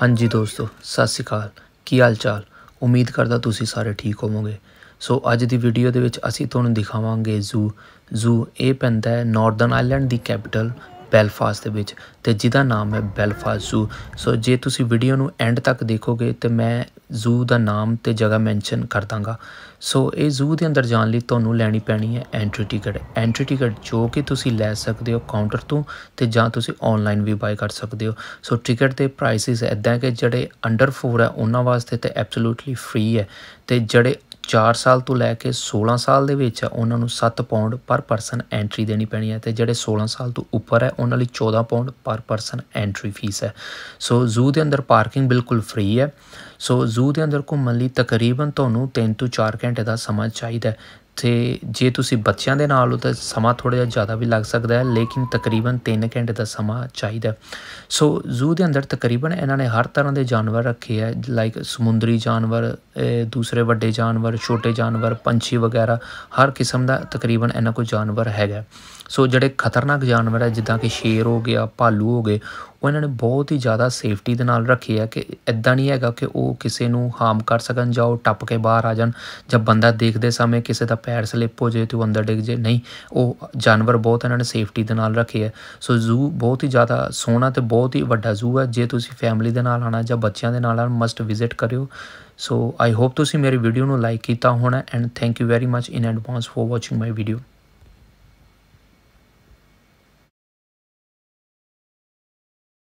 ਹਾਂਜੀ ਦੋਸਤੋ ਸਤਿ ਸ਼੍ਰੀ ਅਕਾਲ ਕੀ ਹਾਲ ਚਾਲ ਉਮੀਦ ਕਰਦਾ ਤੁਸੀਂ ਸਾਰੇ ਠੀਕ ਹੋਵੋਗੇ ਸੋ ਅੱਜ ਦੀ ਵੀਡੀਓ ਦੇ ਵਿੱਚ ਅਸੀਂ ਤੁਹਾਨੂੰ ਦਿਖਾਵਾਂਗੇ ਜ਼ੂ ਜ਼ੂ ਇਹ ਪੈਂਦਾ ਹੈ ਨਾਰਦਰਨ ਆਇਲੈਂਡ ਦੀ ਕੈਪੀਟਲ ਬੈਲਫਾਸਟ ਦੇ ਵਿੱਚ ਤੇ ਜਿਹਦਾ ਨਾਮ ਹੈ ਬੈਲਫਾਸਟ ਜ਼ੂ ਸੋ ਜੇ ਤੁਸੀਂ ਵੀਡੀਓ ਨੂੰ ਐਂਡ ਤੱਕ ਦੇਖੋਗੇ ਤੇ ਮੈਂ ਜ਼ੂ ਦਾ ਨਾਮ ਤੇ ਜਗ੍ਹਾ ਮੈਂਸ਼ਨ ਕਰ ਦਾਂਗਾ ਸੋ ਇਹ ਜ਼ੂ ਦੇ ਅੰਦਰ ਜਾਣ ਲਈ ਤੁਹਾਨੂੰ ਲੈਣੀ ਪੈਣੀ ਹੈ ਐਂਟਰੀ ਟਿਕਟ ਐਂਟਰੀ ਟਿਕਟ ਜੋ ਕਿ ਤੁਸੀਂ ਲੈ ਸਕਦੇ ਹੋ ਕਾਊਂਟਰ ਤੋਂ ਤੇ ਜਾਂ ਤੁਸੀਂ ਆਨਲਾਈਨ ਵੀ ਬਾਈ ਕਰ ਸਕਦੇ ਹੋ ਸੋ ਟਿਕਟ ਦੇ ਪ੍ਰਾਈਸਿਸ ਐਦਾਂ ਕਿ ਜਿਹੜੇ ਅੰਡਰ 4 ਹੈ ਉਹਨਾਂ ਵਾਸਤੇ ਤੇ ਐਬਸੋਲੂਟਲੀ ਫ੍ਰੀ ਹੈ ਤੇ ਜਿਹੜੇ 4 ਸਾਲ ਤੋਂ ਲੈ ਕੇ 16 ਸਾਲ ਦੇ ਵਿੱਚ ਆ ਉਹਨਾਂ ਨੂੰ 7 ਪਾਉਂਡ ਪਰ ਪਰਸਨ ਐਂਟਰੀ ਦੇਣੀ ਪੈਣੀ ਹੈ ਤੇ ਜਿਹੜੇ 16 ਸਾਲ ਤੋਂ ਉੱਪਰ ਹੈ ਉਹਨਾਂ ਲਈ 14 ਪਾਉਂਡ ਪਰ ਪਰਸਨ ਐਂਟਰੀ ਫੀਸ ਹੈ ਸੋ ਜ਼ੂ ਦੇ ਅੰਦਰ ਪਾਰਕਿੰਗ ਬਿਲਕੁਲ ਫ੍ਰੀ ਹੈ ਸੋ ਜ਼ੂ ਦੇ ਅੰਦਰ ਘੁੰਮਣ ਲਈ ਤਕਰੀਬਨ ਤੁਹਾਨੂੰ 3 ਤੋਂ 4 ਘੰਟੇ ਦਾ ਸਮਾਂ ਚਾਹੀਦਾ ਹੈ ਉੱਥੇ ਜੇ ਤੁਸੀਂ ਬੱਚਿਆਂ ਦੇ ਨਾਲ ਹੋ ਤਾਂ ਸਮਾਂ ਥੋੜਾ ਜਿਹਾ ਜ਼ਿਆਦਾ ਵੀ ਲੱਗ ਸਕਦਾ ਹੈ ਲੇਕਿਨ ਤਕਰੀਬਨ 3 ਘੰਟੇ ਦਾ ਸਮਾਂ ਚਾਹੀਦਾ ਸੋ ਜ਼ੂ ਦੇ ਅੰਦਰ ਤਕਰੀਬਨ ਇਹਨਾਂ ਨੇ ਹਰ ਤਰ੍ਹਾਂ ਦੇ ਜਾਨਵਰ ਰੱਖੇ ਹੈ ਲਾਈਕ ਸਮੁੰਦਰੀ ਜਾਨਵਰ ਦੂਸਰੇ ਵੱਡੇ ਜਾਨਵਰ ਛੋਟੇ ਜਾਨਵਰ ਪੰਛੀ ਵਗੈਰਾ ਹਰ ਕਿਸਮ ਦਾ ਤਕਰੀਬਨ ਇਹਨਾਂ ਕੋਲ ਜਾਨਵਰ ਹੈਗਾ ਸੋ ਜਿਹੜੇ ਖਤਰਨਾਕ ਜਾਨਵਰ ਹੈ ਜਿੱਦਾਂ ਕਿ ਸ਼ੇਰ ਹੋ ਗਿਆ ਭਾਲੂ ਹੋ ਗਏ ਉਹਨਾਂ ਨੇ ਬਹੁਤ ਹੀ ਜ਼ਿਆਦਾ ਸੇਫਟੀ ਦੇ ਨਾਲ ਰੱਖੀ ਹੈ ਕਿ ਇਦਾਂ ਨਹੀਂ ਹੈਗਾ ਕਿ ਉਹ ਕਿਸੇ ਨੂੰ ਹਾਰਮ ਕਰ ਸਕਣ ਜਾਂ ਉਹ ਟੱਪ ਕੇ ਬਾਹਰ ਆ ਜਾਣ ਜਾਂ ਬੰਦਾ ਦੇਖਦੇ ਸਮੇਂ ਕਿਸੇ ਦਾ ਪੈਰ ਸਲਿੱਪ ਹੋ ਜੇ ਤੇ ਉਹ ਅੰਦਰ ਡਿੱਗ ਜੇ ਨਹੀਂ ਉਹ ਜਾਨਵਰ ਬਹੁਤ ਇਹਨਾਂ ਨੇ ਸੇਫਟੀ ਦੇ ਨਾਲ ਰੱਖੇ ਹੈ ਸੋ ਜ਼ੂ ਬਹੁਤ ਹੀ ਜ਼ਿਆਦਾ ਸੋਹਣਾ ਤੇ ਬਹੁਤ ਹੀ ਵੱਡਾ ਜ਼ੂ ਹੈ ਜੇ ਤੁਸੀਂ ਫੈਮਿਲੀ ਦੇ ਨਾਲ ਆਣਾ ਜਾਂ ਬੱਚਿਆਂ ਦੇ ਨਾਲ ਆਣਾ ਮਸਟ ਵਿਜ਼ਿਟ ਕਰਿਓ ਸੋ ਆਈ ਹੋਪ ਤੁਸੀਂ ਮੇਰੀ ਵੀਡੀਓ ਨੂੰ ਲਾਈਕ ਕੀਤਾ ਹੋਣਾ and thank you very much in advance for watching my video